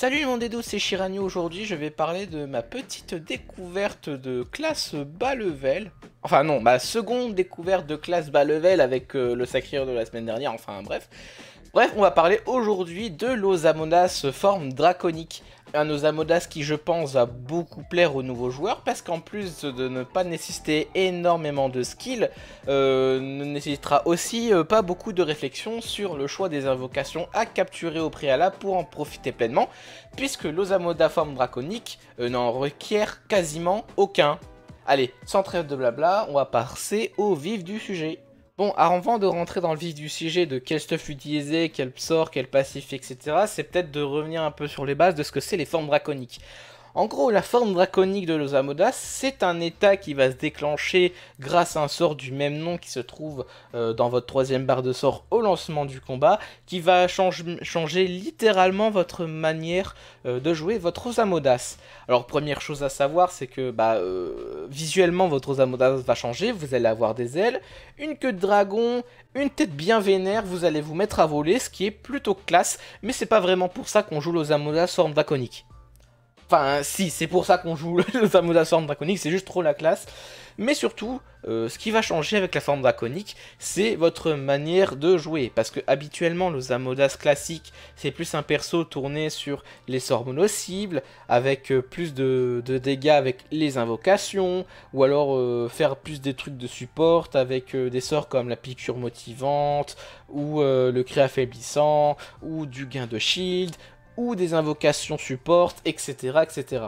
Salut mon dédo, c'est Shiranyu. Aujourd'hui, je vais parler de ma petite découverte de classe bas level. Enfin non, ma seconde découverte de classe bas level avec euh, le sacrifice de la semaine dernière. Enfin bref. Bref, on va parler aujourd'hui de l'Osamonas forme draconique un Osamodas qui je pense va beaucoup plaire aux nouveaux joueurs parce qu'en plus de ne pas nécessiter énormément de skills, euh, ne nécessitera aussi euh, pas beaucoup de réflexion sur le choix des invocations à capturer au préalable pour en profiter pleinement puisque l'Osamoda forme draconique euh, n'en requiert quasiment aucun. Allez, sans trêve de blabla, on va passer au vif du sujet. Bon, avant de rentrer dans le vif du sujet de quel stuff utiliser, quel sort, quel passif, etc., c'est peut-être de revenir un peu sur les bases de ce que c'est les formes draconiques. En gros, la forme draconique de Los c'est un état qui va se déclencher grâce à un sort du même nom qui se trouve euh, dans votre troisième barre de sort au lancement du combat, qui va changer littéralement votre manière euh, de jouer votre Osamodas. Alors, première chose à savoir, c'est que bah, euh, visuellement, votre Osamodas va changer, vous allez avoir des ailes, une queue de dragon, une tête bien vénère, vous allez vous mettre à voler, ce qui est plutôt classe, mais c'est pas vraiment pour ça qu'on joue l'Osamodas forme draconique. Enfin, si, c'est pour ça qu'on joue le Zamodas forme draconique, c'est juste trop la classe. Mais surtout, euh, ce qui va changer avec la forme draconique, c'est votre manière de jouer. Parce que habituellement, le Zamodas classique, c'est plus un perso tourné sur les sorts mono-cibles, avec euh, plus de, dégâts avec les invocations, ou alors euh, faire plus des trucs de support avec des sorts comme la piqûre motivante, ou le cri affaiblissant, ou du gain de shield, ou des invocations support, etc. etc.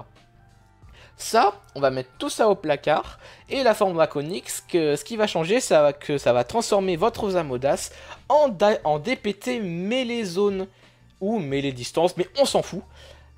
Ça, on va mettre tout ça au placard, et la forme draconique, ce, ce, qui va changer, ça va que ça va transformer votre Zamodas en, en DPT mêlée zone, ou mêlée distance, mais on s'en fout.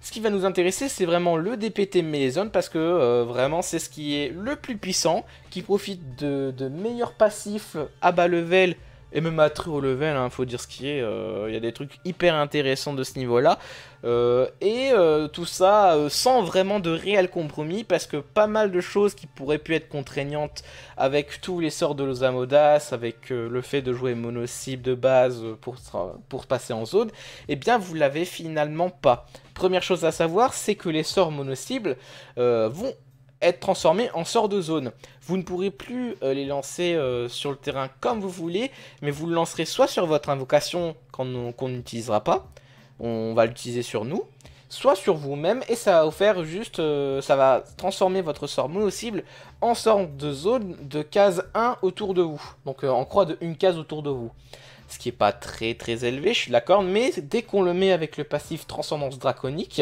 Ce qui va nous intéresser, c'est vraiment le DPT mêlée zone, parce que euh, vraiment, c'est ce qui est le plus puissant, qui profite de, de meilleurs passifs à bas level, et même à très haut level, il hein, faut dire ce qui est, euh, il y a des trucs hyper intéressants de ce niveau-là. Euh, et euh, tout ça sans vraiment de réel compromis, parce que pas mal de choses qui pourraient pu être contraignantes avec tous les sorts de Los Amodas, avec le fait de jouer mono-cible de base pour, pour passer en zone, eh bien vous l'avez finalement pas. Première chose à savoir, c'est que les sorts mono-cibles vont être en sort de zone. Vous ne pourrez plus euh, les lancer euh, sur le terrain comme vous voulez, mais vous le lancerez soit sur votre invocation qu'on n'utilisera pas, on va l'utiliser sur nous, soit sur vous-même, et ça va faire juste, euh, ça va transformer votre sort mono-cible en sort de zone de case 1 autour de vous, donc en croix de une case autour de vous ce qui n'est pas très très élevé, je suis d'accord, mais dès qu'on le met avec le passif Transcendance Draconique,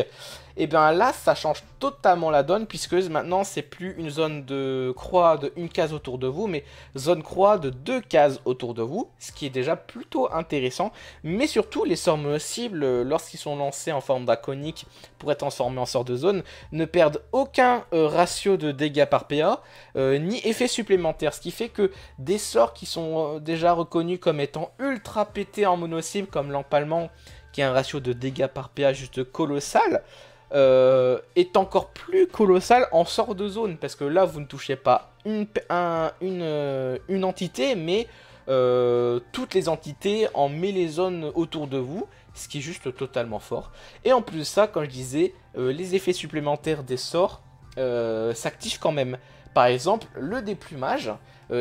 et eh bien là ça change totalement la donne puisque maintenant c'est plus une zone de croix de une case autour de vous mais zone croix de deux cases autour de vous ce qui est déjà plutôt intéressant mais surtout les sorts cibles lorsqu'ils sont lancés en forme d'aconique pour être transformés en sorts de zone ne perdent aucun euh, ratio de dégâts par PA euh, ni effet supplémentaire ce qui fait que des sorts qui sont euh, déjà reconnus comme étant ultra pétés en mono comme l'empalement qui a un ratio de dégâts par PA juste colossal, euh, est encore plus colossal en sort de zone, parce que là, vous ne touchez pas une, euh, une, entité, mais euh, toutes les entités en met les zones autour de vous, ce qui est juste totalement fort. Et en plus de ça, comme je disais, les effets supplémentaires des sorts s'activent quand même. Par exemple, le déplumage,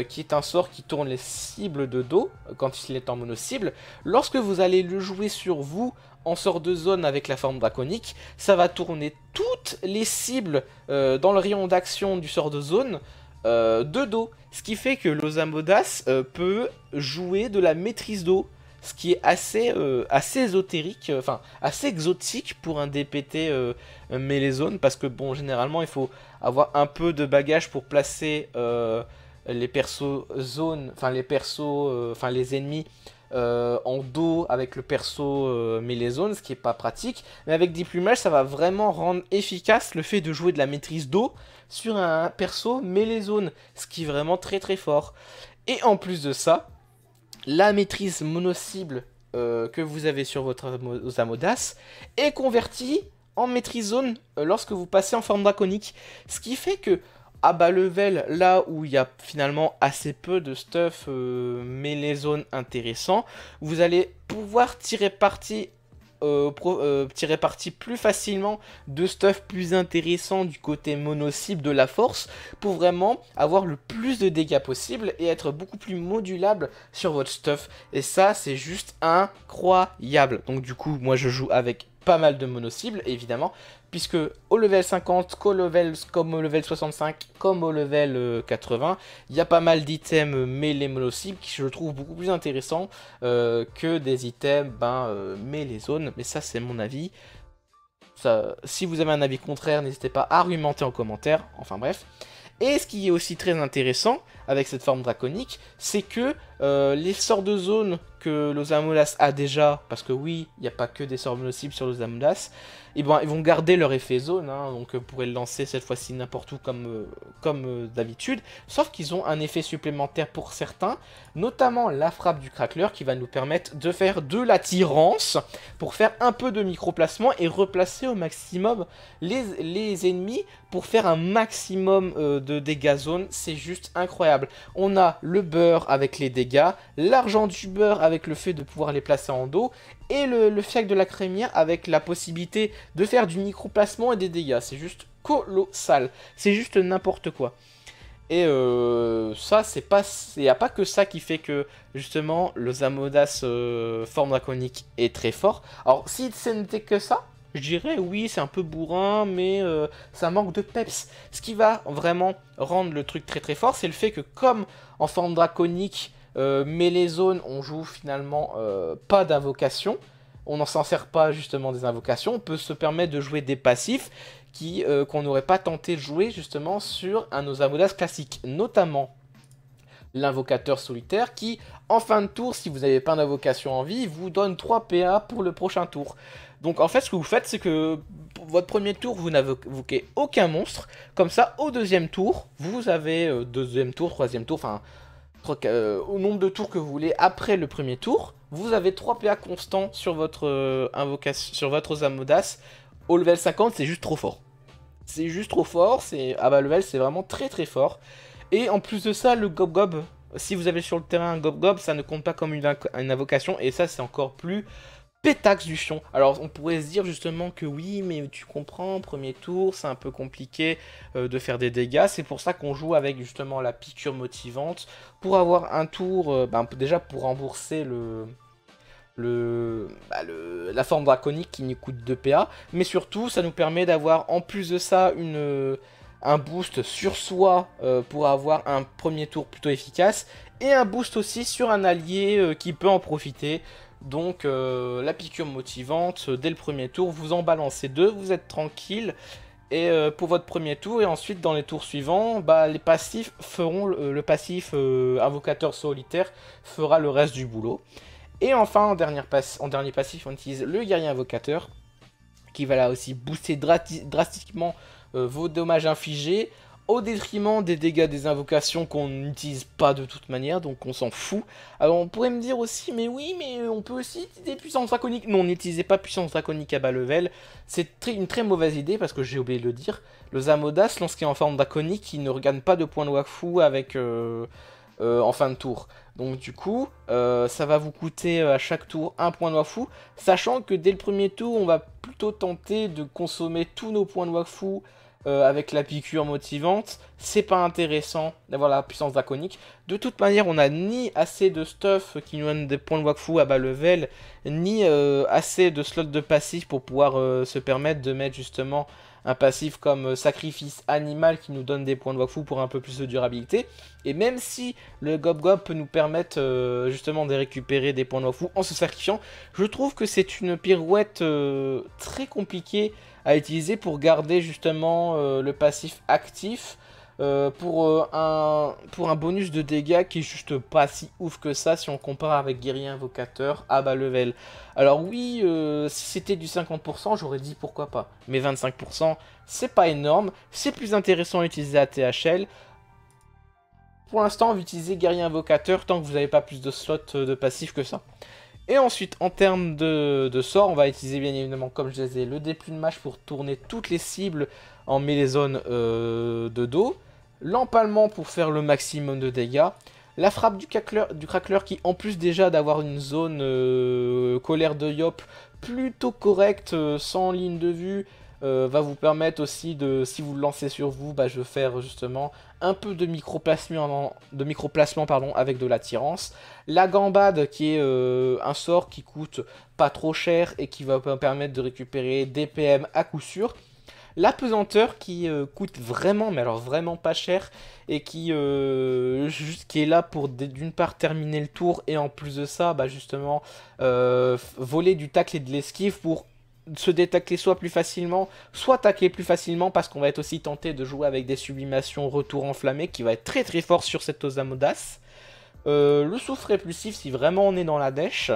qui est un sort qui tourne les cibles de dos quand il est en mono-cible. Lorsque vous allez le jouer sur vous sort de zone avec la forme draconique, ça va tourner toutes les cibles euh, dans le rayon d'action du sort de zone euh, de dos. Ce qui fait que l'Osamodas euh, peut jouer de la maîtrise d'eau, ce qui est assez, assez ésotérique, enfin assez exotique pour un DPT mêlée zone, parce que bon, généralement il faut avoir un peu de bagage pour placer les persos zone, enfin les persos, enfin les ennemis euh, en dos avec le perso euh, mêlé zone, ce qui est pas pratique. Mais avec des plumages, ça va vraiment rendre efficace le fait de jouer de la maîtrise d'eau sur un perso mêlé zone, ce qui est vraiment très très fort. Et en plus de ça, la maîtrise mono-cible euh, que vous avez sur votre Zamodas est convertie en maîtrise zone lorsque vous passez en forme draconique. Ce qui fait que à bas level, là où il y a finalement assez peu de stuff, euh, mais les zones intéressantes, vous allez pouvoir tirer parti euh, euh, tirer parti plus facilement de stuff plus intéressant du côté mono-cible de la force pour vraiment avoir le plus de dégâts possible et être beaucoup plus modulable sur votre stuff. Et ça, c'est juste incroyable. Donc du coup, moi je joue avec pas mal de mono-cibles, évidemment, puisque au level 50, level, comme au level 65, comme au level 80, euh, il y a pas mal d'items les euh, monocibles qui je trouve beaucoup plus intéressants euh, que des items ben, mais zones, mais ça c'est mon avis. si vous avez un avis contraire, n'hésitez pas à argumenter en commentaire, enfin bref. Et ce qui est aussi très intéressant avec cette forme draconique, c'est que les sorts de zones que l'Osamulas a déjà, parce que oui, il n'y a pas que des sorts nocifs sur l'Osamulas, et eh bon ils vont garder leur effet zone, hein, donc vous euh, pourrez le lancer cette fois-ci n'importe où comme, euh, comme euh, d'habitude, sauf qu'ils ont un effet supplémentaire pour certains, notamment la frappe du crackler qui va nous permettre de faire de l'attirance pour faire un peu de micro-placement et replacer au maximum les, les ennemis pour faire un maximum de dégâts zone, c'est juste incroyable. On a le beurre avec les dégâts, l'argent du beurre avec avec le fait de pouvoir les placer en dos, et le, le de la crémière avec la possibilité de faire du micro-placement et des dégâts. C'est juste colossal, c'est juste n'importe quoi. Et euh, ça, c'est pas, il n'y a pas que ça qui fait que justement le Zamodas euh, forme draconique est très fort. Alors si ce n'était que ça, je dirais oui, c'est un peu bourrin, mais euh, ça manque de peps. Ce qui va vraiment rendre le truc très très fort, c'est le fait que comme en forme draconique, euh, mais les zones, on joue finalement euh, pas d'invocation. On n'en s'en sert pas justement des invocations. On peut se permettre de jouer des passifs qui euh, qu'on n'aurait pas tenté de jouer justement sur un osamodas classique, notamment l'invocateur solitaire qui, en fin de tour, si vous n'avez pas d'invocation en vie, vous donne 3 PA pour le prochain tour. Donc en fait, ce que vous faites, c'est que votre premier tour, vous n'invoquez aucun monstre. Comme ça, au deuxième tour, vous avez deuxième tour, troisième tour, enfin euh, au nombre de tours que vous voulez après le premier tour, vous avez 3 PA constants sur votre euh, invocation, sur votre Zamodas. Au level 50, c'est juste trop fort. C'est juste trop fort, c'est à ah bas level, c'est vraiment très très fort. Et en plus de ça, le Gob Gob, si vous avez sur le terrain un Gob Gob, ça ne compte pas comme une invocation, et ça c'est encore plus pétax du fion. Alors on pourrait se dire justement que oui, mais tu comprends, premier tour, c'est un peu compliqué euh, de faire des dégâts. C'est pour ça qu'on joue avec justement la piqûre motivante pour avoir un tour, euh, ben, déjà pour rembourser le, bah, le, la forme draconique qui nous coûte 2 PA, mais surtout ça nous permet d'avoir en plus de ça une, euh, un boost sur soi pour avoir un premier tour plutôt efficace et un boost aussi sur un allié qui peut en profiter donc euh, la piqûre motivante, euh, dès le premier tour, vous en balancez deux, vous êtes tranquille. Et euh, pour votre premier tour, et ensuite dans les tours suivants, bah, les passifs feront le, passif invocateur solitaire fera le reste du boulot. Et enfin, en, en dernier passif, on utilise le guerrier invocateur, qui va là aussi booster drastiquement vos dommages infligés au détriment des dégâts des invocations qu'on n'utilise pas de toute manière, donc on s'en fout. Alors on pourrait me dire aussi, mais oui, mais on peut aussi utiliser puissance draconique. Non, n'utilisait pas puissance draconique à bas level. C'est une très mauvaise idée, parce que j'ai oublié de le dire. Le Zamodas, lorsqu'il est en forme draconique, il ne regagne pas de points de Wakfu avec, euh, euh, en fin de tour. Donc du coup, euh, ça va vous coûter à chaque tour un point de Wakfu, sachant que dès le premier tour, on va plutôt tenter de consommer tous nos points de Wakfu euh, avec la piqûre motivante, c'est pas intéressant d'avoir la puissance draconique. De toute manière, on a ni assez de stuff qui nous donne des points de Wakfu à bas level, ni euh, assez de slots de passifs pour pouvoir euh, se permettre de mettre justement un passif comme sacrifice animal qui nous donne des points de Wakfu pour un peu plus de durabilité. Et même si le Gob Gob peut nous permettre justement de récupérer des points de Wakfu en se sacrifiant, je trouve que c'est une pirouette très compliquée à utiliser pour garder justement euh, le passif actif euh, pour, euh, un, pour un bonus de dégâts qui est juste pas si ouf que ça si on compare avec guerrier invocateur à bas level. Alors oui, si c'était du 50%, j'aurais dit pourquoi pas. Mais 25%, c'est pas énorme. C'est plus intéressant à utiliser à THL. Pour l'instant, vous utilisez guerrier invocateur tant que vous n'avez pas plus de slots de passif que ça. Et ensuite, en termes de, sort, on va utiliser bien évidemment, comme je disais, le déplu de match pour tourner toutes les cibles en mêlée zone euh, de dos. L'empalement pour faire le maximum de dégâts. La frappe du, crackler, qui, en plus déjà d'avoir une zone euh, colère de Yop plutôt correcte, euh, sans ligne de vue, va vous permettre aussi de, si vous le lancez sur vous, bah, je vais faire justement un peu de microplacement, de microplacement pardon, avec de l'attirance. La gambade qui est euh, un sort qui coûte pas trop cher et qui va permettre de récupérer des PM à coup sûr. La pesanteur qui euh, coûte vraiment, mais alors vraiment pas cher, et qui, euh, qui est là pour d'une part terminer le tour, et en plus de ça, bah justement, voler du tacle et de l'esquive pour se détaquer soit plus facilement, soit attaquer plus facilement parce qu'on va être aussi tenté de jouer avec des sublimations retour enflammé qui va être très très fort sur cette Osamodas. Euh, le souffle répulsif si vraiment on est dans la dèche.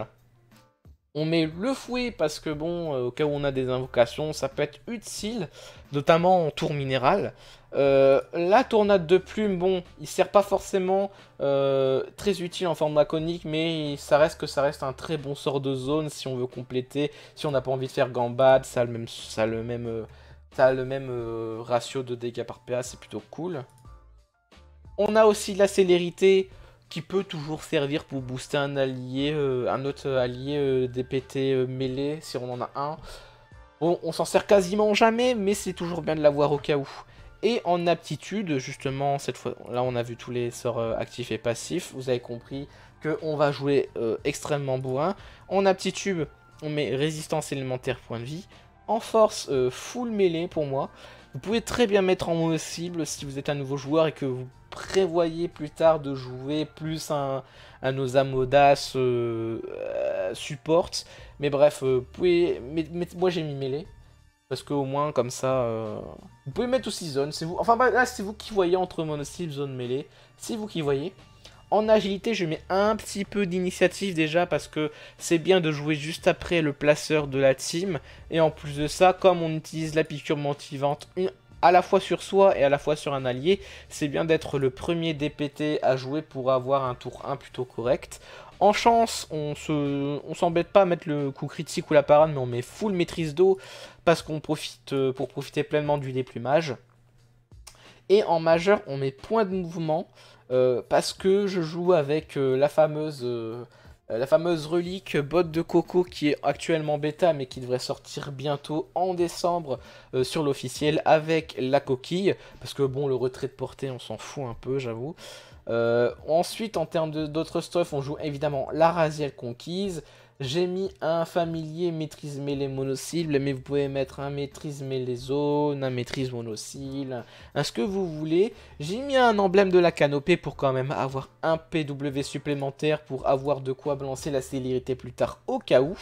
On met le fouet parce que bon, euh, au cas où on a des invocations, ça peut être utile, notamment en tour minéral. Euh, la tournade de plume, bon, il sert pas forcément euh, très utile en forme draconique, mais ça reste que ça reste un très bon sort de zone si on veut compléter, si on n'a pas envie de faire gambade, ça a le même, ça le même, ratio de dégâts par PA, c'est plutôt cool. On a aussi la célérité, qui peut toujours servir pour booster un allié, euh, un autre allié euh, des DPT euh, mêlé si on en a un. On, on s'en sert quasiment jamais, mais c'est toujours bien de l'avoir au cas où. Et en aptitude, justement, cette fois, là on a vu tous les sorts actifs et passifs, vous avez compris qu'on va jouer extrêmement bourrin. En aptitude, on met résistance élémentaire point de vie. En force, full mêlée pour moi. Vous pouvez très bien mettre en mode cible si vous êtes un nouveau joueur et que vous prévoyez plus tard de jouer plus un, nos amodas euh, euh Mais bref, euh, pouvez. Mais, moi j'ai mis mêlée. Parce que au moins comme ça. Euh, vous pouvez mettre aussi zone. C'est vous. Enfin bah, là c'est vous qui voyez entre style zone mêlée. C'est vous qui voyez. En agilité, je mets un petit peu d'initiative déjà parce que c'est bien de jouer juste après le placeur de la team. Et en plus de ça, comme on utilise la piqûre mentivante à la fois sur soi et à la fois sur un allié, c'est bien d'être le premier DPT à jouer pour avoir un tour 1 plutôt correct. En chance, on se, s'embête pas à mettre le coup critique ou la parade, mais on met full maîtrise d'eau parce qu'on profite euh, pour profiter pleinement du déplumage. Et en majeur, on met point de mouvement euh, parce que je joue avec euh, la fameuse euh, la fameuse relique botte de coco qui est actuellement bêta mais qui devrait sortir bientôt en décembre euh, sur l'officiel avec la coquille. Parce que bon, le retrait de portée, on s'en fout un peu, j'avoue. Euh, ensuite, en termes d'autres stuff, on joue évidemment la Raziel Conquise, j'ai mis un familier maîtrise mêlée monocyle, mais vous pouvez mettre un maîtrise mêlée zone, un maîtrise monocible un ce que vous voulez. J'ai mis un emblème de la canopée pour quand même avoir un PW supplémentaire pour avoir de quoi balancer la célérité plus tard au cas où.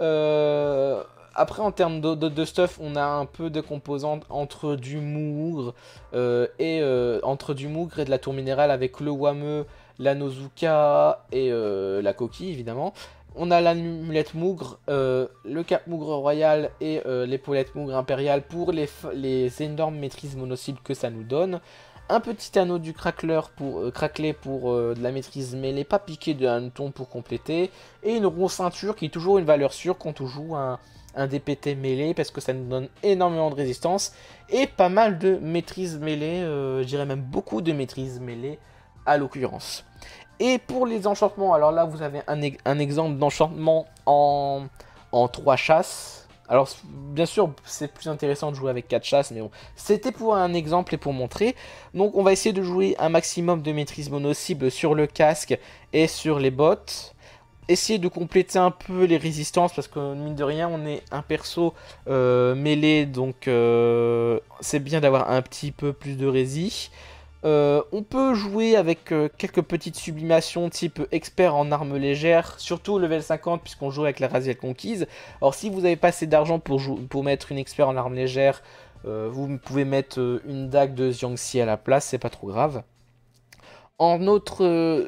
Euh, après, en termes de, stuff, on a un peu de composantes entre du mougre euh, et euh, entre du mougre et de la tour minérale avec le wameux, la nozuka et la coquille évidemment. On a l'amulette mougre, euh, le cap mougre royal et euh, l'épaulette mougre impériale pour les, énormes maîtrises monocibles que ça nous donne. Un petit anneau du crackler pour euh, pour de la maîtrise mêlée, pas piqué de hanneton pour compléter. Et une ronde ceinture qui est toujours une valeur sûre quand on joue un, DPT mêlé parce que ça nous donne énormément de résistance et pas mal de maîtrise mêlée, je dirais même beaucoup de maîtrise mêlée à l'occurrence. Et pour les enchantements, alors là vous avez un, exemple d'enchantement en, en 3 chasses. Alors bien sûr c'est plus intéressant de jouer avec 4 chasses mais bon, c'était pour un exemple et pour montrer. Donc on va essayer de jouer un maximum de maîtrise mono-cible sur le casque et sur les bottes. Essayer de compléter un peu les résistances parce que mine de rien on est un perso euh, mêlé donc euh, c'est bien d'avoir un petit peu plus de rési. Euh, on peut jouer avec euh, quelques petites sublimations type expert en armes légères, surtout au level 50 puisqu'on joue avec la Raziel Conquise. Or si vous avez pas assez d'argent pour, pour, mettre une expert en armes légères, euh, vous pouvez mettre une dague de Xiangxi à la place, c'est pas trop grave. En autre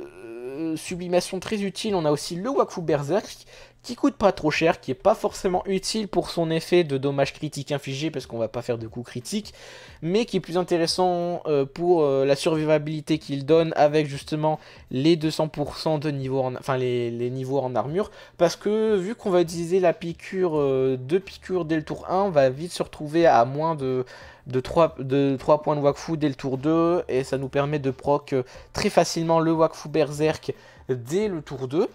sublimation très utile, on a aussi le Wakfu Berserk qui coûte pas trop cher, qui est pas forcément utile pour son effet de dommage critique infligé parce qu'on va pas faire de coups critiques, mais qui est plus intéressant euh, pour euh, la survivabilité qu'il donne avec justement les 200% de niveau en, enfin les, niveaux en armure, parce que vu qu'on va utiliser la piqûre, euh, de piqûre dès le tour 1, on va vite se retrouver à moins de de de 3 points de Wakfu dès le tour 2 et ça nous permet de proc très facilement le Wakfu Berserk dès le tour 2.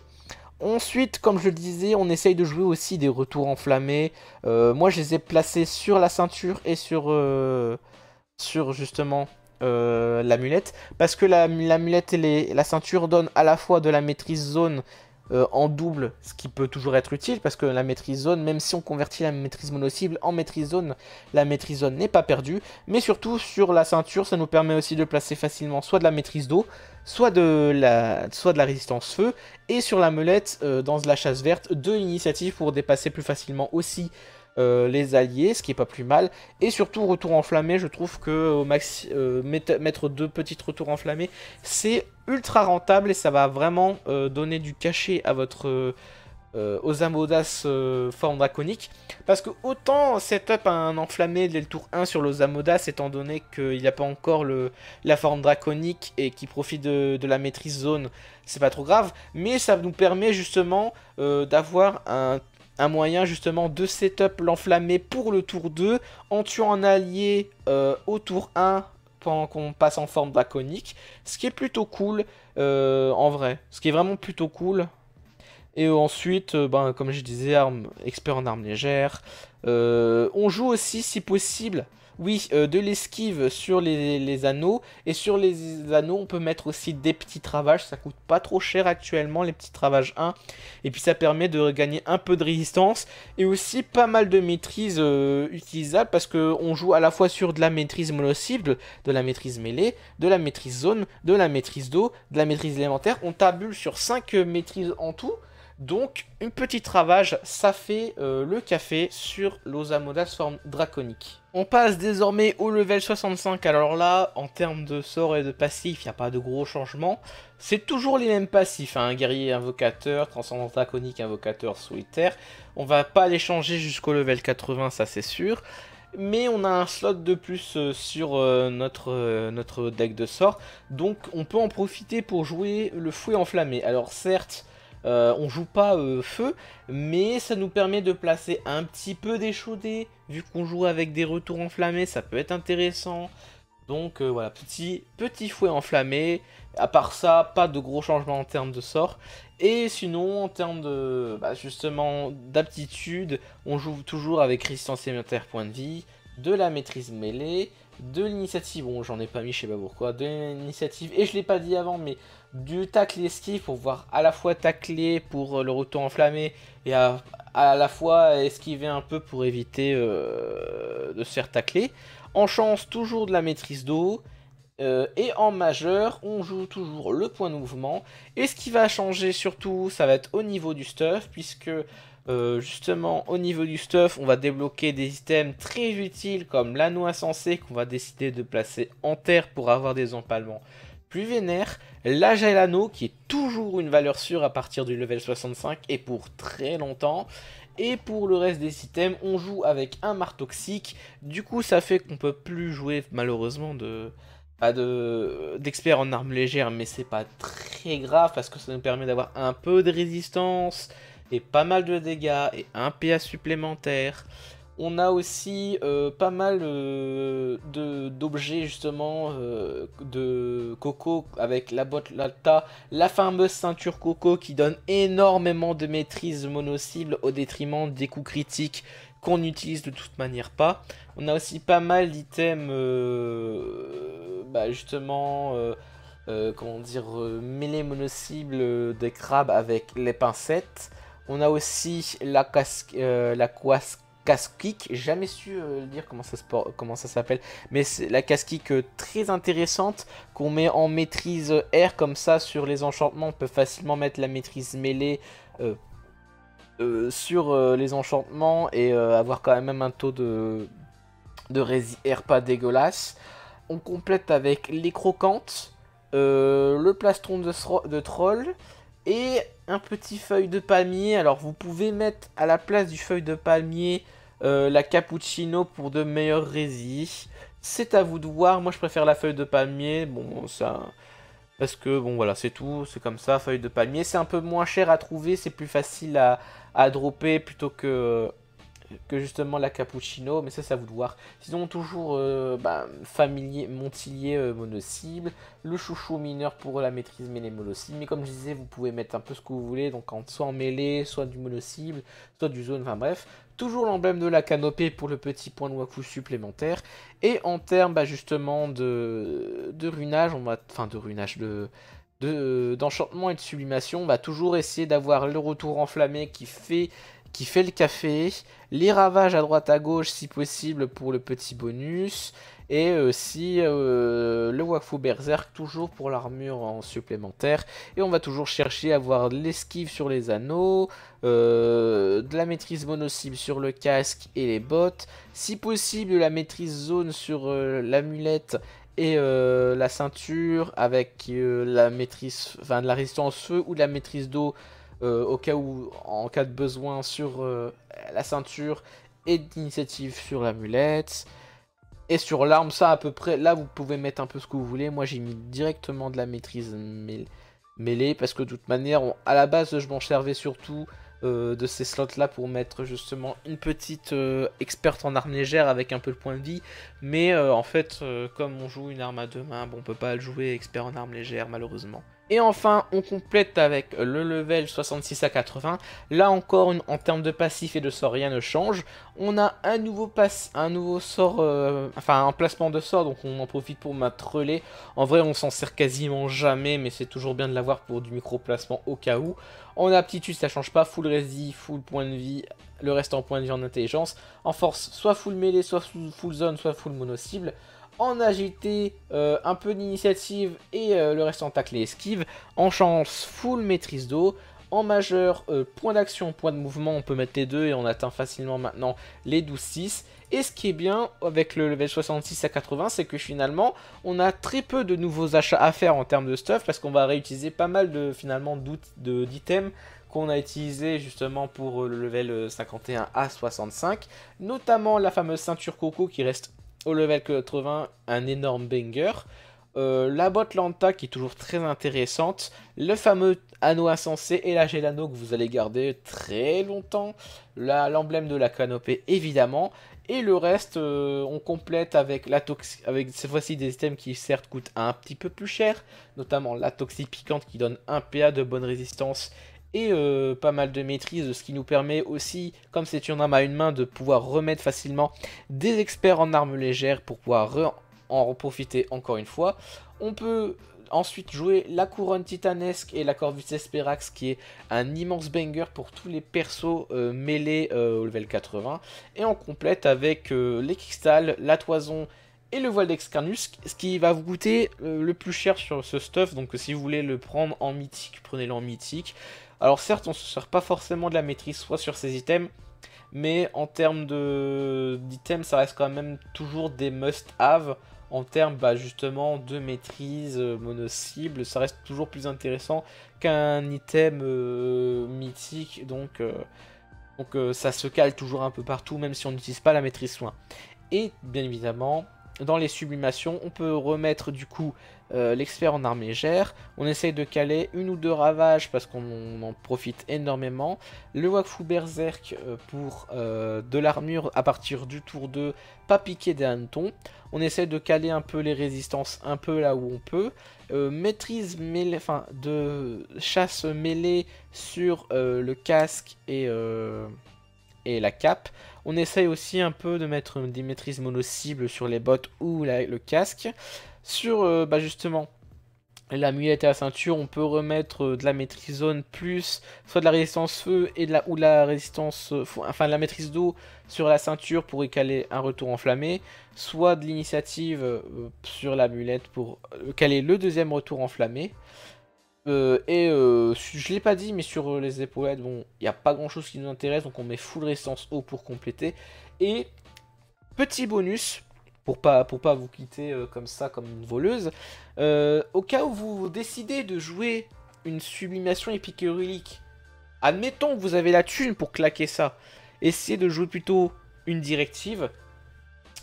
Ensuite, comme je le disais, on essaye de jouer aussi des retours enflammés. Euh, moi, je les ai placés sur la ceinture et sur, euh, sur justement euh, l'amulette. Parce que l'amulette la, et la ceinture donnent à la fois de la maîtrise zone euh, en double, ce qui peut toujours être utile parce que la maîtrise zone, même si on convertit la maîtrise mono-cible en maîtrise zone, la maîtrise zone n'est pas perdue. Mais surtout sur la ceinture, ça nous permet aussi de placer facilement soit de la maîtrise d'eau, soit de la, résistance feu, et sur la melette, euh, dans la chasse verte, deux initiatives pour dépasser plus facilement aussi euh, les alliés, ce qui est pas plus mal. Et surtout, retour enflammé, je trouve que euh, mettre deux petits retours enflammés, c'est ultra rentable et ça va vraiment euh, donner du cachet à votre... Osamodas forme draconique parce que autant setup un enflammé dès le tour 1 sur l'Osamodas étant donné qu'il a pas encore le, la forme draconique et qu'il profite de, de la maîtrise zone c'est pas trop grave mais ça nous permet justement d'avoir un un moyen justement de setup l'enflammer pour le tour 2 en tuant un allié euh, au tour 1 pendant qu'on passe en forme draconique, ce qui est plutôt cool euh, en vrai, ce qui est vraiment plutôt cool. Et ensuite, euh, ben, comme je disais, expert en armes légères. on joue aussi, si possible, oui, euh, de l'esquive sur les, anneaux. Et sur les anneaux, on peut mettre aussi des petits travages. Ça coûte pas trop cher actuellement, les petits travages 1. Et puis ça permet de gagner un peu de résistance. Et aussi pas mal de maîtrise euh, utilisable parce qu'on joue à la fois sur de la maîtrise monocible, de la maîtrise mêlée, de la maîtrise zone, de la maîtrise d'eau, de la maîtrise élémentaire. On tabule sur 5 euh, maîtrises en tout. Donc, une petite ravage, ça fait euh, le café sur l'ozamoda forme draconique. On passe désormais au level 65, alors là, en termes de sort et de passif, il n'y a pas de gros changements. C'est toujours les mêmes passifs, un hein. guerrier invocateur, transcendant draconique, invocateur, solitaire. On va pas les changer jusqu'au level 80, ça c'est sûr. Mais on a un slot de plus euh, sur euh, notre, notre deck de sort, donc on peut en profiter pour jouer le fouet enflammé. Alors certes, euh, on joue pas euh, feu, mais ça nous permet de placer un petit peu d'échaudé, Vu qu'on joue avec des retours enflammés, ça peut être intéressant. Donc euh, voilà, petit, petit fouet enflammé. À part ça, pas de gros changements en termes de sort. Et sinon, en termes de bah, justement d'aptitude, on joue toujours avec résistance élémentaire point de vie, de la maîtrise mêlée, de l'initiative. Bon, j'en ai pas mis, je sais pas pourquoi, de l'initiative. Et je l'ai pas dit avant, mais du tacler esquive pour voir à la fois tacler pour euh, le retour enflammé et à, la fois esquiver un peu pour éviter euh, de se faire tacler. En chance, toujours de la maîtrise d'eau. Euh, et en majeur, on joue toujours le point de mouvement. Et ce qui va changer surtout, ça va être au niveau du stuff, puisque justement au niveau du stuff, on va débloquer des items très utiles comme l'anneau insensé qu'on va décider de placer en terre pour avoir des empalements plus vénère, l'âge l'anneau qui est toujours une valeur sûre à partir du level 65 et pour très longtemps. Et pour le reste des items, on joue avec un mar toxique. Du coup, ça fait qu'on peut plus jouer malheureusement de pas d'experts en armes légères, mais c'est pas très grave parce que ça nous permet d'avoir un peu de résistance et pas mal de dégâts et un PA supplémentaire. On a aussi euh, pas mal euh, d'objets justement euh, de coco avec la botte Lata, la fameuse ceinture coco qui donne énormément de maîtrise mono-cible au détriment des coups critiques qu'on n'utilise de toute manière pas. On a aussi pas mal d'items bah, justement... comment dire, mêlée mono-cible des crabes avec les pincettes. On a aussi la, casque, la quasque casse-kick, jamais su euh, dire comment ça, comment ça s'appelle, mais c'est la casse-kick euh, très intéressante qu'on met en maîtrise euh, air comme ça sur les enchantements. On peut facilement mettre la maîtrise mêlée sur les enchantements et avoir quand même un taux de, de rési air pas dégueulasse. On complète avec les croquantes, le plastron de, de troll et un petit feuille de palmier. Alors vous pouvez mettre à la place du feuille de palmier euh, la cappuccino pour de meilleurs résis. C'est à vous de voir. Moi je préfère la feuille de palmier. Bon ça parce que bon voilà c'est tout, c'est comme ça, feuille de palmier. C'est un peu moins cher à trouver, c'est plus facile à, à dropper plutôt que que justement la cappuccino, mais ça, ça vous de voir. Sinon, toujours euh, bah, familier, Montillier euh, mono-cible, le chouchou mineur pour la maîtrise mêlée mono Mais comme je disais, vous pouvez mettre un peu ce que vous voulez, donc en, soit en mêlée, soit du monocible, soit du zone, enfin bref. Toujours l'emblème de la canopée pour le petit point de waku supplémentaire. Et en termes bah, justement de, de runage, on va, enfin de runage, de d'enchantement et de sublimation, va toujours essayer d'avoir le retour enflammé qui fait qui fait le café, les ravages à droite à gauche si possible pour le petit bonus, et aussi euh, le Wakfu Berserk toujours pour l'armure en supplémentaire. Et on va toujours chercher à avoir l'esquive sur les anneaux, euh, de la maîtrise mono-cible sur le casque et les bottes, si possible la maîtrise zone sur euh, l'amulette et la ceinture avec la maîtrise, enfin de la résistance feu ou de la maîtrise d'eau euh, au cas où, en cas de besoin, sur euh, la ceinture et d'initiative sur l'amulette. Et sur l'arme, ça à peu près, là vous pouvez mettre un peu ce que vous voulez. Moi j'ai mis directement de la maîtrise mêlée, parce que de toute manière, à la base je m'en servais surtout euh, de ces slots là pour mettre justement une petite experte en arme légère avec un peu le point de vie. Mais en fait, comme on joue une arme à deux mains, bon, on peut pas le jouer expert en arme légère malheureusement. Et enfin, on complète avec le level 66 à 80. Là encore, en termes de passif et de sort, rien ne change. On a un nouveau, pass, un nouveau sort, euh, enfin un placement de sort, donc on en profite pour mettre En vrai, on s'en sert quasiment jamais, mais c'est toujours bien de l'avoir pour du micro-placement au cas où. En aptitude, ça change pas. Full resi, full point de vie, le reste en point de vie en intelligence. En force, soit full mêlée, soit full zone, soit full mono-cible en agité, euh, un peu d'initiative et euh, le reste en tacle et esquive. En chance, full maîtrise d'eau. En majeur, euh, point d'action, point de mouvement, on peut mettre les deux et on atteint facilement maintenant les 12-6. Et ce qui est bien avec le level 66 à 80, c'est que finalement, on a très peu de nouveaux achats à faire en termes de stuff parce qu'on va réutiliser pas mal de finalement d'items qu'on a utilisé justement pour le level 51 à 65, notamment la fameuse ceinture Coco qui reste au level 80, un énorme banger. Euh, la botte Lanta qui est toujours très intéressante, le fameux anneau insensé et la Gelano que vous allez garder très longtemps, l'emblème de la canopée évidemment, et le reste euh, on complète avec, la toxique. avec cette fois-ci des items qui certes coûtent un petit peu plus cher, notamment la toxie piquante qui donne un PA de bonne résistance et euh, pas mal de maîtrise, ce qui nous permet aussi, comme c'est une arme à une main, de pouvoir remettre facilement des experts en armes légères pour pouvoir en profiter encore une fois. On peut ensuite jouer la couronne titanesque et la corvus esperax qui est un immense banger pour tous les persos euh, mêlés euh, au level 80 et on complète avec les cristals, la toison et le voile d'excarnus ce qui va vous coûter le plus cher sur ce stuff donc si vous voulez le prendre en mythique prenez-le en mythique alors certes, on se sert pas forcément de la maîtrise soit sur ces items, mais en termes d'items, ça reste quand même toujours des must-have. En termes bah, justement de maîtrise, euh, mono-cible, ça reste toujours plus intéressant qu'un item euh, mythique. Donc, euh, donc ça se cale toujours un peu partout, même si on n'utilise pas la maîtrise soin. Et bien évidemment, dans les sublimations, on peut remettre du coup euh, l'expert en armée gère, on essaye de caler une ou deux ravages parce qu'on en profite énormément, le Wakfu Berserk euh, pour euh, de l'armure à partir du tour 2, pas piquer des hannetons, on essaye de caler un peu les résistances un peu là où on peut, maîtrise mêlée, enfin de chasse mêlée sur le casque et et la cape. On essaye aussi un peu de mettre des maîtrises mono-cibles sur les bottes ou le casque. Sur euh, bah justement mulette et la ceinture, on peut remettre euh, de la maîtrise zone plus, soit de la résistance feu et de la, ou de la résistance, euh, enfin de la maîtrise d'eau sur la ceinture pour caler un retour enflammé, soit de l'initiative sur la mulette pour caler le deuxième retour enflammé. et je l'ai pas dit, mais sur les épaulettes, bon, il n'y a pas grand chose qui nous intéresse, donc on met full résistance eau pour compléter. Et petit bonus pour pas, pour pas vous quitter euh, comme ça, comme une voleuse. Euh, au cas où vous décidez de jouer une sublimation épique admettons que vous avez la thune pour claquer ça, essayez de jouer plutôt une directive.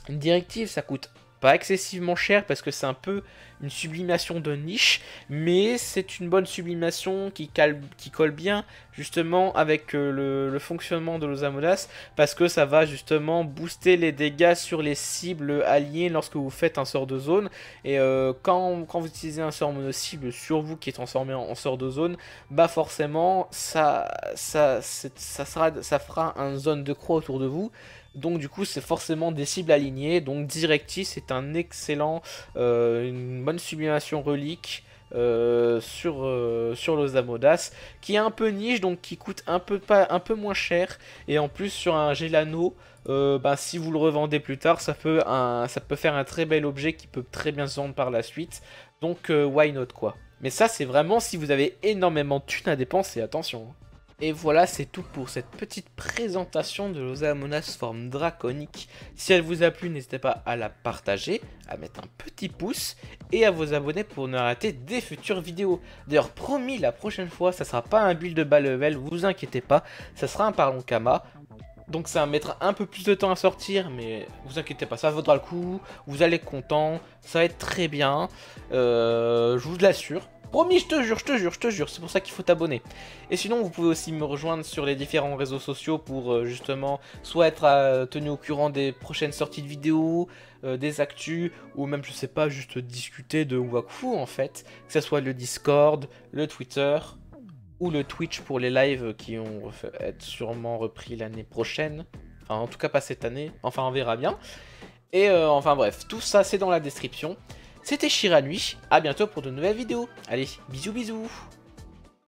Une directive, ça coûte pas excessivement cher parce que c'est un peu une sublimation de niche, mais c'est une bonne sublimation qui, qui colle bien justement avec euh, le, fonctionnement de l'Osamodas parce que ça va justement booster les dégâts sur les cibles alliées lorsque vous faites un sort de zone et euh, quand, vous utilisez un sort mono-cible sur vous qui est transformé en, sort de zone, bah forcément ça, ça, ça, ça fera un zone de croix autour de vous donc du coup, c'est forcément des cibles alignées. Donc Directi, c'est un excellent, euh, une bonne sublimation relique. Euh, euh, sur, los Amodas qui est un peu niche donc qui coûte un peu, pas, un peu moins cher et en plus sur un Gelano bah, si vous le revendez plus tard ça peut, un, ça peut faire un très bel objet qui peut très bien se vendre par la suite donc why not quoi mais ça c'est vraiment si vous avez énormément de thunes à dépenser attention hein. Et voilà, c'est tout pour cette petite présentation de l'Osamonas forme draconique. Si elle vous a plu, n'hésitez pas à la partager, à mettre un petit pouce et à vous abonner pour ne rater des futures vidéos. D'ailleurs, promis, la prochaine fois, ça sera pas un build de bas level, vous inquiétez pas, ça sera un parlon Kama. Donc ça mettra un peu plus de temps à sortir, mais vous inquiétez pas, ça vaudra le coup, vous allez être content, ça va être très bien, euh, je vous l'assure. Promis, je te jure, je te jure, je te jure, c'est pour ça qu'il faut t'abonner. Et sinon, vous pouvez aussi me rejoindre sur les différents réseaux sociaux pour euh, justement soit être euh, tenu au courant des prochaines sorties de vidéos, euh, des actus, ou même, je sais pas, juste discuter de Wakfu en fait. Que ce soit le Discord, le Twitter, ou le Twitch pour les lives qui ont être sûrement repris l'année prochaine. Enfin, en tout cas pas cette année, enfin on verra bien. Et enfin bref, tout ça c'est dans la description. C'était Shira à bientôt pour de nouvelles vidéos. Allez, bisous bisous